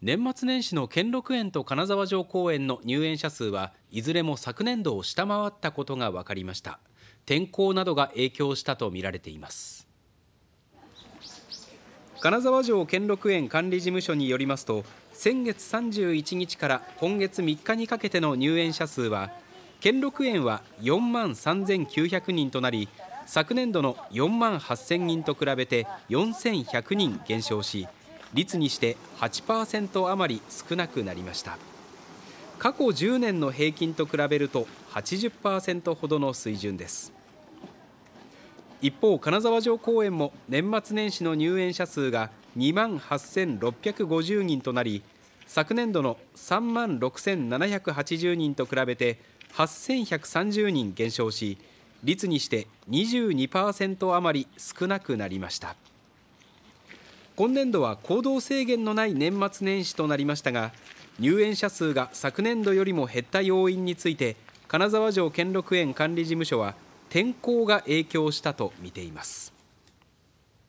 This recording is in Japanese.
年末年始の兼六園と金沢城公園の入園者数はいずれも昨年度を下回ったことが分かりました天候などが影響したとみられています金沢城兼六園管理事務所によりますと先月31日から今月3日にかけての入園者数は兼六園は4万3900人となり昨年度の4万8000人と比べて4100人減少し率にして8%余り少なくなりました過去10年の平均と比べると80%ほどの水準です一方金沢城公園も年末年始の入園者数が2万8650人となり昨年度の3万6780人と比べて8130人減少し率にして22%余り少なくなりました。今年度は行動制限のない年末年始となりましたが入園者数が昨年度よりも減った要因について金沢城兼六園管理事務所は天候が影響したと見ています